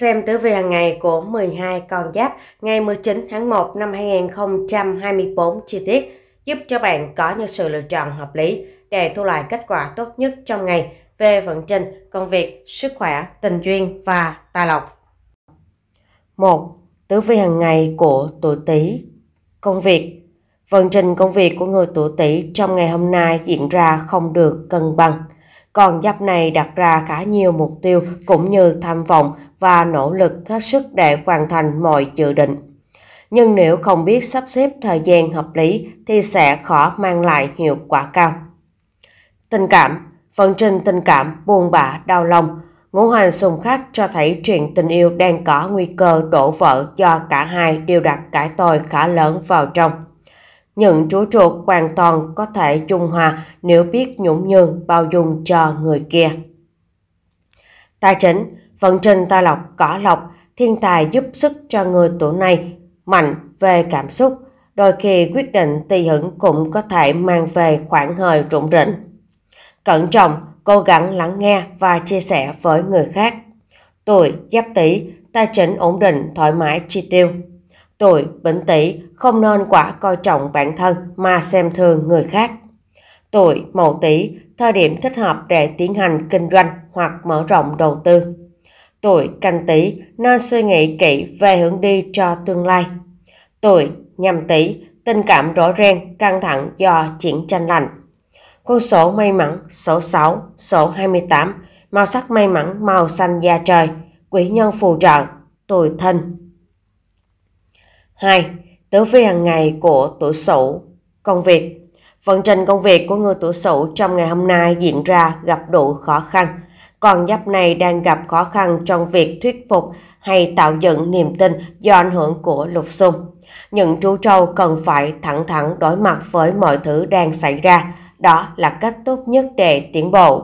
Xem tử vi hàng ngày của 12 con giáp ngày 19 tháng 1 năm 2024 chi tiết giúp cho bạn có những sự lựa chọn hợp lý để thu lại kết quả tốt nhất trong ngày về vận trình, công việc, sức khỏe, tình duyên và tài lộc. 1. Tử vi hàng ngày của tuổi Tý. Công việc. Vận trình công việc của người tuổi Tý trong ngày hôm nay diễn ra không được cân bằng. Còn giáp này đặt ra khá nhiều mục tiêu cũng như tham vọng và nỗ lực hết sức để hoàn thành mọi dự định. Nhưng nếu không biết sắp xếp thời gian hợp lý thì sẽ khó mang lại hiệu quả cao. Tình cảm, phần trình tình cảm buồn bã đau lòng, ngũ hành xung khắc cho thấy chuyện tình yêu đang có nguy cơ đổ vỡ do cả hai đều đặt cải tồi khá lớn vào trong. Những chú chuột hoàn toàn có thể dung hòa nếu biết nhũng nhường bao dung cho người kia. Tài chính, Vận trình ta lọc cỏ lọc, thiên tài giúp sức cho người tuổi này mạnh về cảm xúc, đôi khi quyết định tùy hứng cũng có thể mang về khoảng hời rụng rỉnh. Cẩn trọng, cố gắng lắng nghe và chia sẻ với người khác. Tuổi giáp tý, tài chính ổn định, thoải mái chi tiêu. Tuổi bính tý không nên quá coi trọng bản thân mà xem thường người khác. Tuổi mậu tý, thời điểm thích hợp để tiến hành kinh doanh hoặc mở rộng đầu tư. Tuổi canh tý nên suy nghĩ kỹ về hướng đi cho tương lai. Tuổi nhâm tý tình cảm rõ ràng, căng thẳng do chiến tranh lạnh. Con số may mắn số 6, số 28, màu sắc may mắn màu xanh da trời, quý nhân phù trợ, tuổi thân. 2. Tử vi hàng ngày của tuổi Sửu, công việc. Vận trình công việc của người tuổi Sửu trong ngày hôm nay diễn ra gặp đủ khó khăn con giáp này đang gặp khó khăn trong việc thuyết phục hay tạo dựng niềm tin do ảnh hưởng của lục xung. Những chú trâu cần phải thẳng thắn đối mặt với mọi thứ đang xảy ra. Đó là cách tốt nhất để tiến bộ.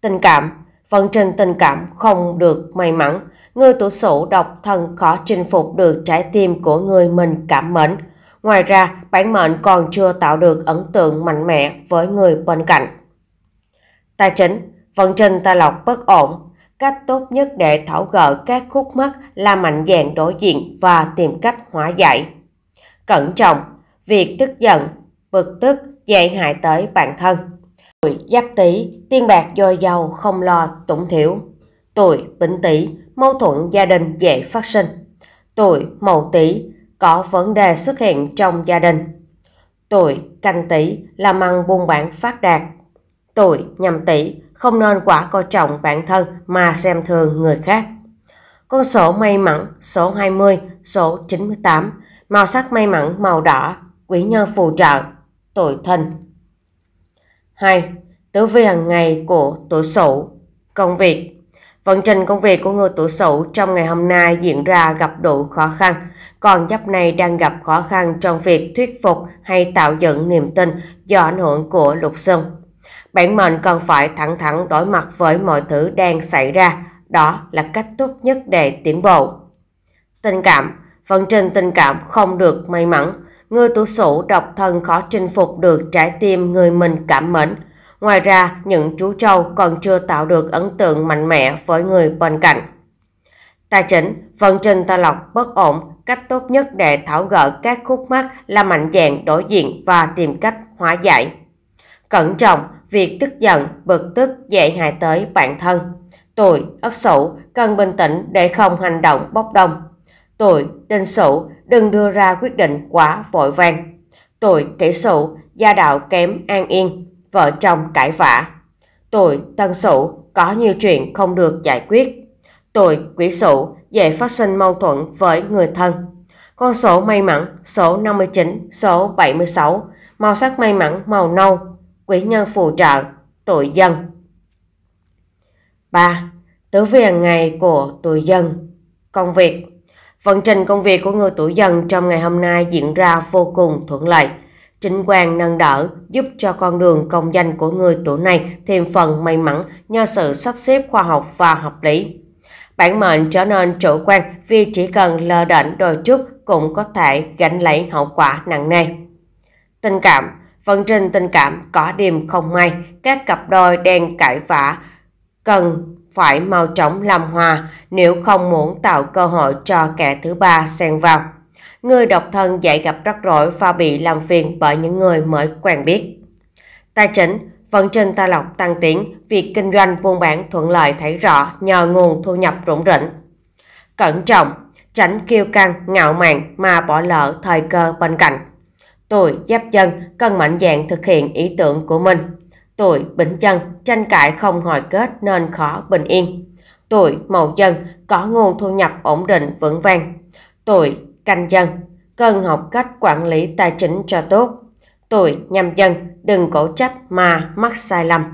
Tình cảm phần trình tình cảm không được may mắn. Người tuổi sửu độc thân khó chinh phục được trái tim của người mình cảm mến. Ngoài ra, bản mệnh còn chưa tạo được ấn tượng mạnh mẽ với người bên cạnh. Tài chính Vận trình tài lộc bất ổn, cách tốt nhất để thảo gỡ các khúc mắc là mạnh dạn đối diện và tìm cách hóa giải. Cẩn trọng, việc tức giận, bực tức dạy hại tới bản thân. Tuổi giáp tý, tiên bạc dồi dào không lo túng thiểu. Tuổi bính tý, mâu thuẫn gia đình dễ phát sinh. Tuổi mậu tý, có vấn đề xuất hiện trong gia đình. Tuổi canh tý, làm ăn buôn bán phát đạt, tội nhầm tỷ không nên quá coi trọng bản thân mà xem thường người khác. Con số may mắn số 20, số 98, màu sắc may mắn màu đỏ, quý nhân phù trợ, tuổi thìn. 2. Tử vi hàng ngày của tuổi Sửu, công việc. Vận trình công việc của người tuổi Sửu trong ngày hôm nay diễn ra gặp đủ khó khăn, còn giáp này đang gặp khó khăn trong việc thuyết phục hay tạo dựng niềm tin do ảnh hưởng của lục xung bạn mệnh cần phải thẳng thắn đối mặt với mọi thứ đang xảy ra, đó là cách tốt nhất để tiến bộ. Tình cảm Vận trình tình cảm không được may mắn, người tuổi sửu độc thân khó chinh phục được trái tim người mình cảm mến. Ngoài ra, những chú trâu còn chưa tạo được ấn tượng mạnh mẽ với người bên cạnh. Tài chính, vận trình tài lộc bất ổn, cách tốt nhất để tháo gỡ các khúc mắc là mạnh dạn đối diện và tìm cách hóa giải. Cẩn trọng, Việc tức giận, bực tức dễ hại tới bản thân. Tuổi Ất Sửu cần bình tĩnh để không hành động bốc đồng. Tuổi Đinh Sửu đừng đưa ra quyết định quá vội vàng. Tuổi Kỷ Sửu gia đạo kém an yên, vợ chồng cãi vã. Tuổi Tân Sửu có nhiều chuyện không được giải quyết. Tuổi Quỷ Sửu dễ phát sinh mâu thuẫn với người thân. Con số may mắn số 59, số 76, màu sắc may mắn màu nâu, quỹ nhân phù trợ, tội dân. 3. Tử vi hàng ngày của tuổi dân Công việc Vận trình công việc của người tuổi dân trong ngày hôm nay diễn ra vô cùng thuận lợi. Chính quan nâng đỡ giúp cho con đường công danh của người tuổi này thêm phần may mắn nhờ sự sắp xếp khoa học và hợp lý. Bản mệnh trở nên chủ quan vì chỉ cần lơ đễnh đôi chút cũng có thể gánh lấy hậu quả nặng nề. Tình cảm Vận trình tình cảm có đêm không may, các cặp đôi đang cãi vã, cần phải mau chóng làm hòa nếu không muốn tạo cơ hội cho kẻ thứ ba xen vào. Người độc thân dễ gặp rắc rối và bị làm phiền bởi những người mới quen biết. Tài chính, vận trình tài lộc tăng tiến, việc kinh doanh buôn bán thuận lợi thấy rõ nhờ nguồn thu nhập rủng rỉnh. Cẩn trọng, tránh kiêu căng, ngạo mạn mà bỏ lỡ thời cơ bên cạnh. Tôi giáp chân cần mạnh dạn thực hiện ý tưởng của mình. Tôi bỉnh chân tranh cãi không hồi kết nên khó bình yên. Tôi mậu dân có nguồn thu nhập ổn định vững vàng. Tôi canh dân cần học cách quản lý tài chính cho tốt. Tôi nhằm dân đừng cổ chấp mà mắc sai lầm.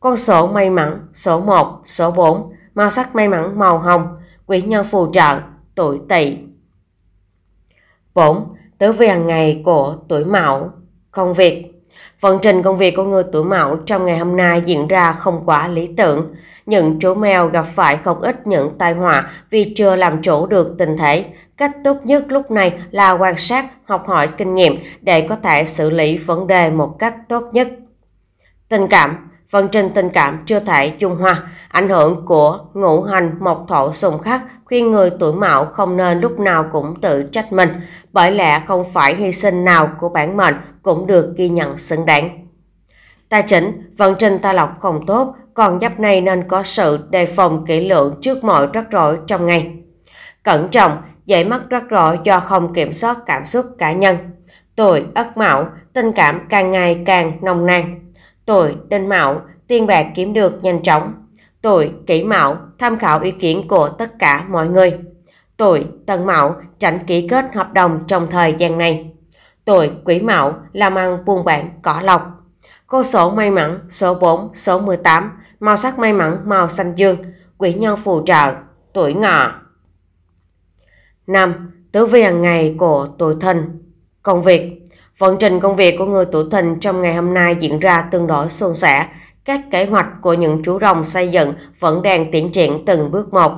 Con số may mắn số 1, số 4, màu sắc may mắn màu hồng, quỹ nhân phù trợ, tuổi tỵ. 4. Tới về hàng ngày của tuổi mão, công việc. Vận trình công việc của người tuổi mão trong ngày hôm nay diễn ra không quá lý tưởng. Những chú mèo gặp phải không ít những tai họa vì chưa làm chủ được tình thể. Cách tốt nhất lúc này là quan sát, học hỏi kinh nghiệm để có thể xử lý vấn đề một cách tốt nhất. Tình cảm Vận trình tình cảm chưa thể dung hòa, ảnh hưởng của ngũ hành mộc thổ xung khắc khuyên người tuổi mão không nên lúc nào cũng tự trách mình, bởi lẽ không phải hy sinh nào của bản mệnh cũng được ghi nhận xứng đáng. Tài chính, vận trình ta lọc không tốt, còn giáp này nên có sự đề phòng kỹ lưỡng trước mọi rắc rối trong ngày. Cẩn trọng, dễ mắc rắc rối do không kiểm soát cảm xúc cá nhân. Tuổi Ất Mão, tình cảm càng ngày càng nồng nàn. Tôi, Đinh Mạo, tiền bạc kiếm được nhanh chóng. Tôi, Kỷ Mạo, tham khảo ý kiến của tất cả mọi người. Tôi, Tân Mạo, tránh ký kết hợp đồng trong thời gian này. Tôi, quý Mạo, làm ăn buôn bản cỏ lọc. Cô sổ may mắn số 4, số 18, màu sắc may mắn màu xanh dương, quỷ nhân phù trợ, tuổi ngọ. năm Tứ vi hàng ngày của tuổi thân Công việc Vận trình công việc của người tuổi thìn trong ngày hôm nay diễn ra tương đối suôn sẻ. Các kế hoạch của những chú rồng xây dựng vẫn đang tiến triển từng bước một.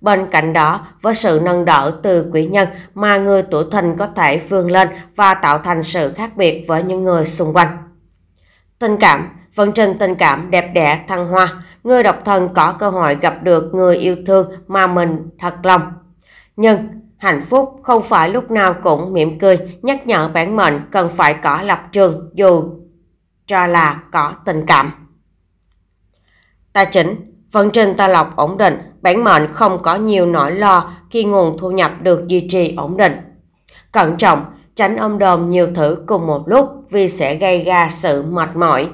Bên cạnh đó, với sự nâng đỡ từ quý nhân mà người tuổi thìn có thể vươn lên và tạo thành sự khác biệt với những người xung quanh. Tình cảm Vận trình tình cảm đẹp đẽ thăng hoa, người độc thân có cơ hội gặp được người yêu thương mà mình thật lòng. Nhưng Hạnh phúc không phải lúc nào cũng mỉm cười, nhắc nhở bản mệnh cần phải có lập trường dù cho là có tình cảm. Tài chính, vận trình tài lộc ổn định, bản mệnh không có nhiều nỗi lo khi nguồn thu nhập được duy trì ổn định. Cẩn trọng, tránh ôm đồm nhiều thứ cùng một lúc vì sẽ gây ra sự mệt mỏi.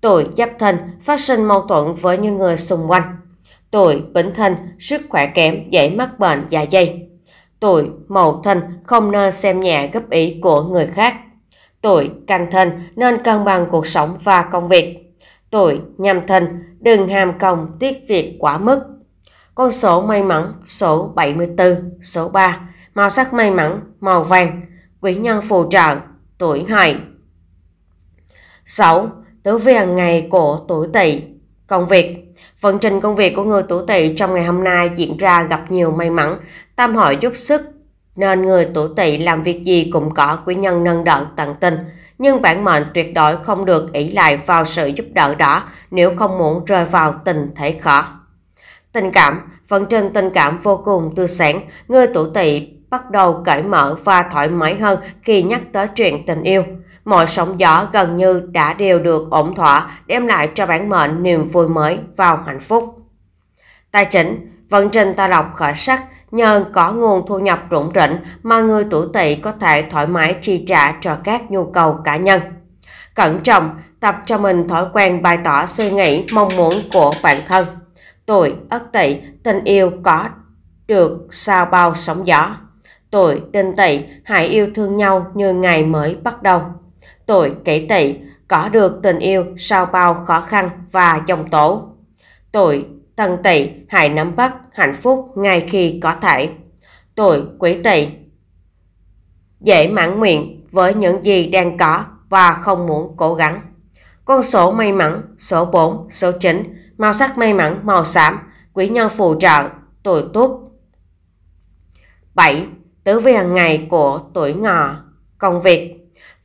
Tuổi giáp thân phát sinh mâu thuẫn với những người xung quanh. Tuổi bính thân sức khỏe kém, dễ mắc bệnh dạ dày. Tuổi mậu thân không nên xem nhẹ góp ý của người khác. Tuổi canh thân nên cân bằng cuộc sống và công việc. Tuổi nhâm thân đừng hàm công tiết việc quá mức. Con số may mắn số 74, số 3, màu sắc may mắn màu vàng, quý nhân phù trợ, tuổi hợi. 6. Tử vi hàng ngày của tuổi tỵ, công việc Vận trình công việc của người tuổi tỵ trong ngày hôm nay diễn ra gặp nhiều may mắn, tam hội giúp sức, nên người tuổi tỵ làm việc gì cũng có quý nhân nâng đỡ tận tình. Nhưng bản mệnh tuyệt đối không được ỷ lại vào sự giúp đỡ đó nếu không muốn rơi vào tình thể khó. Tình cảm, vận trình tình cảm vô cùng tươi sáng, người tuổi tỵ bắt đầu cởi mở và thoải mái hơn khi nhắc tới chuyện tình yêu. Mọi sóng gió gần như đã đều được ổn thỏa đem lại cho bản mệnh niềm vui mới vào hạnh phúc. Tài chính, vận trình ta lọc khởi sắc nhờ có nguồn thu nhập rủng rỉnh mà người tuổi tỵ có thể thoải mái chi trả cho các nhu cầu cá nhân. Cẩn trọng, tập cho mình thói quen bày tỏ suy nghĩ, mong muốn của bản thân. Tuổi ất tỵ, tình yêu có được sao bao sóng gió. Tuổi đinh tỵ, hãy yêu thương nhau như ngày mới bắt đầu tuổi kỷ tỵ có được tình yêu sau bao khó khăn và dòng tổ. Tuổi tân tỵ hãy nắm bắt hạnh phúc ngay khi có thể. Tuổi quý tỵ dễ mãn nguyện với những gì đang có và không muốn cố gắng. Con số may mắn số 4, số 9, màu sắc may mắn màu xám, quý nhân phù trợ, tuổi tốt 7. Tứ vi hàng ngày của tuổi ngọ, công việc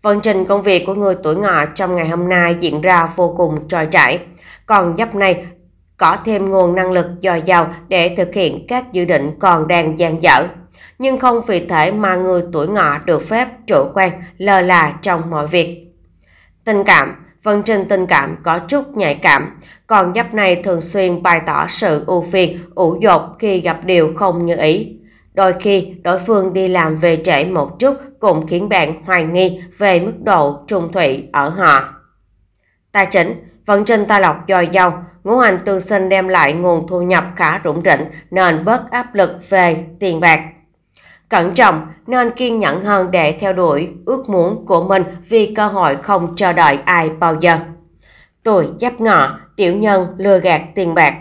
Vận trình công việc của người tuổi ngọ trong ngày hôm nay diễn ra vô cùng trôi chảy. Còn giáp này có thêm nguồn năng lực dồi dào để thực hiện các dự định còn đang dang dở. Nhưng không vì thể mà người tuổi ngọ được phép chủ quan lơ là trong mọi việc. Tình cảm Vận trình tình cảm có chút nhạy cảm, còn giáp này thường xuyên bày tỏ sự ưu phiền, ủ dột khi gặp điều không như ý. Đôi khi, đối phương đi làm về trễ một chút cũng khiến bạn hoài nghi về mức độ trung thủy ở họ. Tài chính, vận trình tài lộc dồi dào, ngũ hành tương sinh đem lại nguồn thu nhập khá rủng rỉnh nên bớt áp lực về tiền bạc. Cẩn trọng nên kiên nhẫn hơn để theo đuổi ước muốn của mình vì cơ hội không chờ đợi ai bao giờ. Tuổi giáp ngọ, tiểu nhân lừa gạt tiền bạc.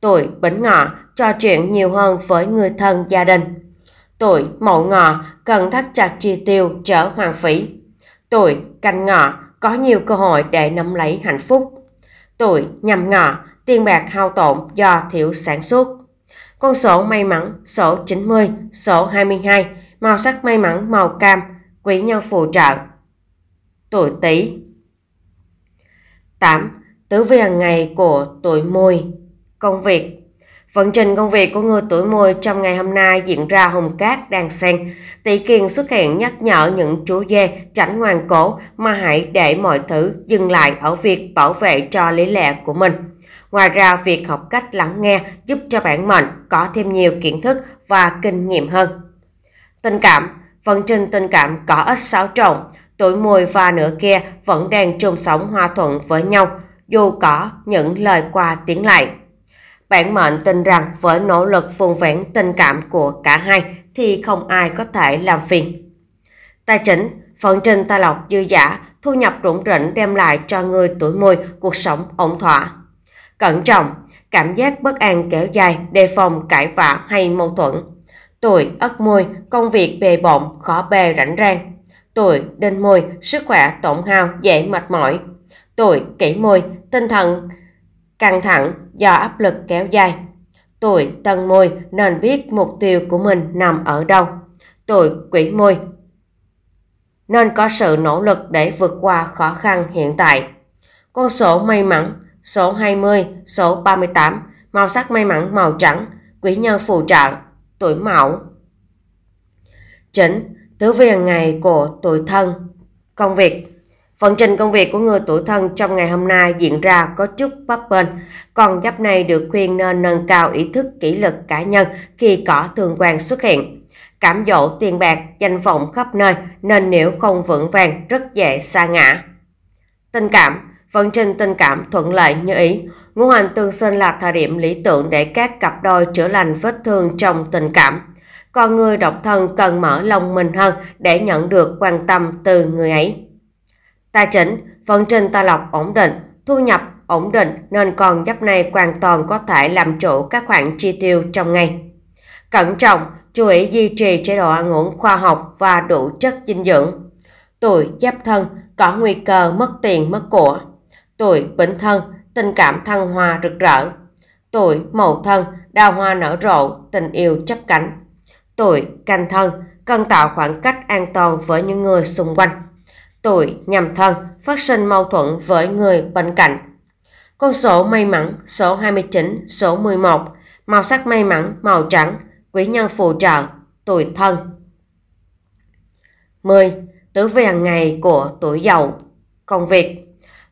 Tuổi bính ngọ, chuyện nhiều hơn với người thân gia đình. Tuổi mậu ngọ cần thắt chặt chi tiêu chở hoàng phí. Tuổi canh ngọ có nhiều cơ hội để nắm lấy hạnh phúc. Tuổi nhâm ngọ tiền bạc hao tổn do thiếu sản xuất. Con số may mắn số 90, số 22, màu sắc may mắn màu cam, quý nhân phù trợ. Tuổi Tý. 8. Tứ vi hàng ngày của tuổi Mùi. Công việc Vận trình công việc của người tuổi mùi trong ngày hôm nay diễn ra hùng cát đang sen. Tỷ kiền xuất hiện nhắc nhở những chú dê tránh ngoan cổ mà hãy để mọi thứ dừng lại ở việc bảo vệ cho lý lẽ của mình. Ngoài ra, việc học cách lắng nghe giúp cho bản mệnh có thêm nhiều kiến thức và kinh nghiệm hơn. Tình cảm Vận trình tình cảm có ít xáo trộn, tuổi mùi và nửa kia vẫn đang chung sống hòa thuận với nhau, dù có những lời qua tiếng lại. Vãn mệnh tin rằng với nỗ lực vùng vẹn tình cảm của cả hai thì không ai có thể làm phiền. Tài chính, phận trình tài lộc dư giả, thu nhập rủng rỉnh đem lại cho người tuổi mùi cuộc sống ổn thỏa. Cẩn trọng, cảm giác bất an kéo dài, đề phòng cãi vã hay mâu thuẫn. Tuổi ất mùi, công việc bề bộn, khó bề rảnh rang. Tuổi đinh mùi, sức khỏe tổn hao, dễ mệt mỏi. Tuổi kỷ mùi, tinh thần căng thẳng do áp lực kéo dài. Tuổi tân môi nên biết mục tiêu của mình nằm ở đâu. Tuổi quỷ môi nên có sự nỗ lực để vượt qua khó khăn hiện tại. Con số may mắn, số 20, số 38, màu sắc may mắn màu trắng, quý nhân phù trợ, tuổi mão. Chính, tứ viên ngày của tuổi thân, công việc Vận trình công việc của người tuổi thân trong ngày hôm nay diễn ra có chút bấp bênh. Con giáp này được khuyên nên nâng cao ý thức kỷ lực cá nhân khi cỏ thường quan xuất hiện. Cảm dỗ tiền bạc, danh vọng khắp nơi nên nếu không vững vàng rất dễ xa ngã. Tình cảm Vận trình tình cảm thuận lợi như ý. Ngũ hành tương sinh là thời điểm lý tưởng để các cặp đôi chữa lành vết thương trong tình cảm. Còn người độc thân cần mở lòng mình hơn để nhận được quan tâm từ người ấy. Tài chính, vận trình tài lộc ổn định, thu nhập ổn định nên con giáp này hoàn toàn có thể làm chủ các khoản chi tiêu trong ngày. Cẩn trọng, chú ý duy trì chế độ ăn uống khoa học và đủ chất dinh dưỡng. Tuổi giáp thân có nguy cơ mất tiền mất của. Tuổi bính thân tình cảm thăng hoa rực rỡ. Tuổi mậu thân đào hoa nở rộ, tình yêu chấp cánh. Tuổi canh thân cần tạo khoảng cách an toàn với những người xung quanh tuổi nhằm thân phát sinh mâu thuẫn với người bên cạnh. Con số may mắn số 29, số 11, màu sắc may mắn màu trắng, quý nhân phù trợ, tuổi thân. 10. Tứ về hàng ngày của tuổi giàu Công việc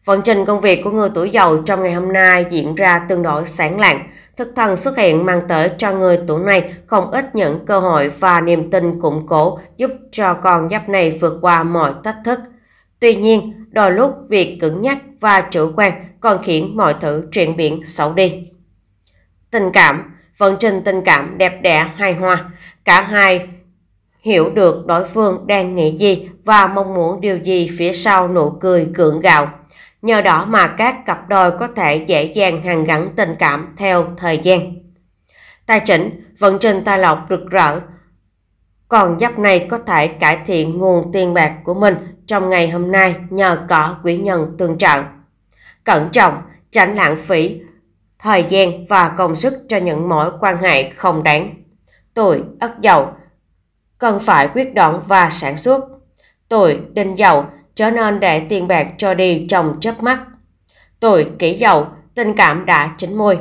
Vận trình công việc của người tuổi giàu trong ngày hôm nay diễn ra tương đối sáng lạng. Thực thần xuất hiện mang tới cho người tuổi này không ít những cơ hội và niềm tin củng cố giúp cho con giáp này vượt qua mọi thách thức, Tuy nhiên, đôi lúc việc cứng nhắc và chủ quan còn khiến mọi thứ chuyển biến xấu đi. Tình cảm, vận trình tình cảm đẹp đẽ hài hòa, cả hai hiểu được đối phương đang nghĩ gì và mong muốn điều gì phía sau nụ cười cưỡng gạo. Nhờ đó mà các cặp đôi có thể dễ dàng hàn gắn tình cảm theo thời gian. Tài chính vận trình tài lộc rực rỡ, còn giáp này có thể cải thiện nguồn tiền bạc của mình trong ngày hôm nay nhờ có quý nhân tương trợ. Cẩn trọng, tránh lãng phí thời gian và công sức cho những mối quan hệ không đáng. Tuổi Ất Dậu cần phải quyết đoán và sản xuất. Tuổi Đinh Dậu trở nên để tiền bạc cho đi trong chớp mắt. Tuổi Kỷ Dậu tình cảm đã chín môi.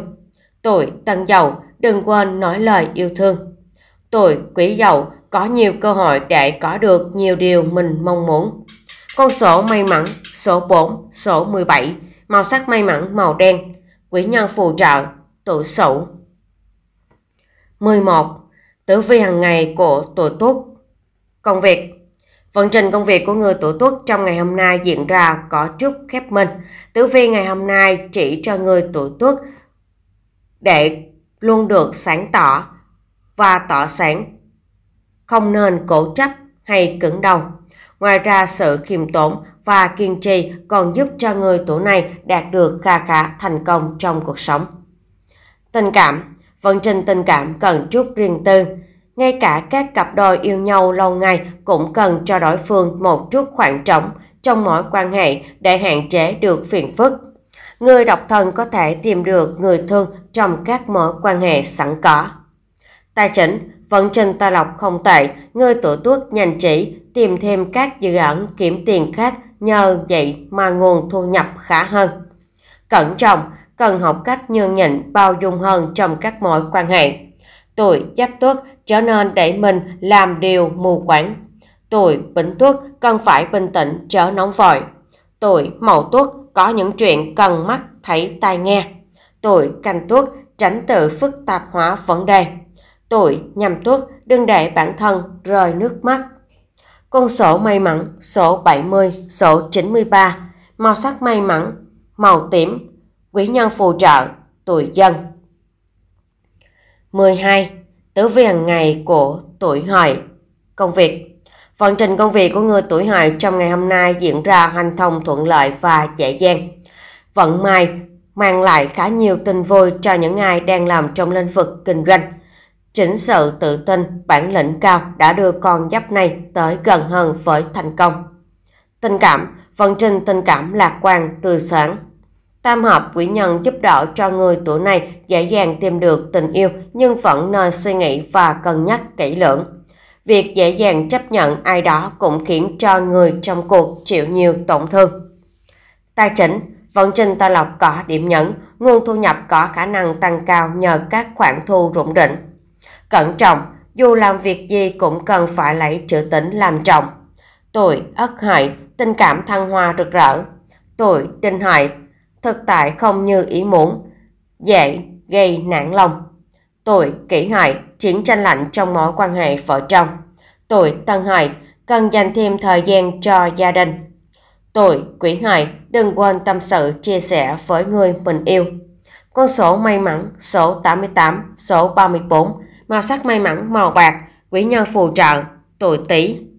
Tuổi Tân Dậu đừng quên nói lời yêu thương. Tuổi Quý Dậu có nhiều cơ hội để có được nhiều điều mình mong muốn. Con số may mắn số 4, số 17, màu sắc may mắn màu đen, quý nhân phù trợ, tuổi Sửu. 11. Tử vi hàng ngày của tuổi Tuất. Công việc Vận trình công việc của người tuổi Tuất trong ngày hôm nay diễn ra có chút khép mình. Tử vi ngày hôm nay chỉ cho người tuổi Tuất để luôn được sáng tỏ và tỏ sáng không nên cổ chấp hay cứng đầu. Ngoài ra sự khiêm tốn và kiên trì còn giúp cho người tuổi này đạt được kha khá thành công trong cuộc sống. Tình cảm Vận trình tình cảm cần chút riêng tư. Ngay cả các cặp đôi yêu nhau lâu ngày cũng cần cho đối phương một chút khoảng trống trong mỗi quan hệ để hạn chế được phiền phức. Người độc thân có thể tìm được người thương trong các mối quan hệ sẵn có. Tài chính Vận trình tài lộc không tệ, ngươi tổ Tuất nhanh chỉ, tìm thêm các dự án kiếm tiền khác nhờ vậy mà nguồn thu nhập khá hơn. Cẩn trọng, cần học cách nhường nhịn bao dung hơn trong các mối quan hệ. Tuổi giáp tuất trở nên để mình làm điều mù quáng. Tuổi bính tuất cần phải bình tĩnh chớ nóng vội. Tuổi mậu tuất có những chuyện cần mắt thấy tai nghe. Tuổi canh tuất tránh tự phức tạp hóa vấn đề tuổi nhằm tuất đừng để bản thân rơi nước mắt. Con sổ may mắn sổ 70, số 93, màu sắc may mắn, màu tím, quý nhân phù trợ, tuổi dân. 12. Tử vi hàng ngày của tuổi hợi Công việc Vận trình công việc của người tuổi hợi trong ngày hôm nay diễn ra hành thông thuận lợi và dễ dàng. Vận may mang lại khá nhiều tin vui cho những ai đang làm trong lĩnh vực kinh doanh chính sự tự tin, bản lĩnh cao đã đưa con giáp này tới gần hơn với thành công. Tình cảm, vận trình tình cảm lạc quan, tươi sáng. Tam hợp quỷ nhân giúp đỡ cho người tuổi này dễ dàng tìm được tình yêu nhưng vẫn nên suy nghĩ và cân nhắc kỹ lưỡng. Việc dễ dàng chấp nhận ai đó cũng khiến cho người trong cuộc chịu nhiều tổn thương. Tài chính, vận trình tài lộc có điểm nhấn, nguồn thu nhập có khả năng tăng cao nhờ các khoản thu rủng định Cẩn trọng, dù làm việc gì cũng cần phải lấy chữ tính làm trọng. Tuổi ất hợi, tình cảm thăng hoa rực rỡ. Tuổi đinh hợi, thực tại không như ý muốn, dễ gây nản lòng. Tuổi kỷ hợi, chiến tranh lạnh trong mối quan hệ vợ chồng. Tuổi tân hợi, cần dành thêm thời gian cho gia đình. Tuổi quỷ hợi, đừng quên tâm sự chia sẻ với người mình yêu. Con số may mắn số 88, số 34 màu sắc may mắn màu bạc, quý nhân phù trợ, tuổi Tý.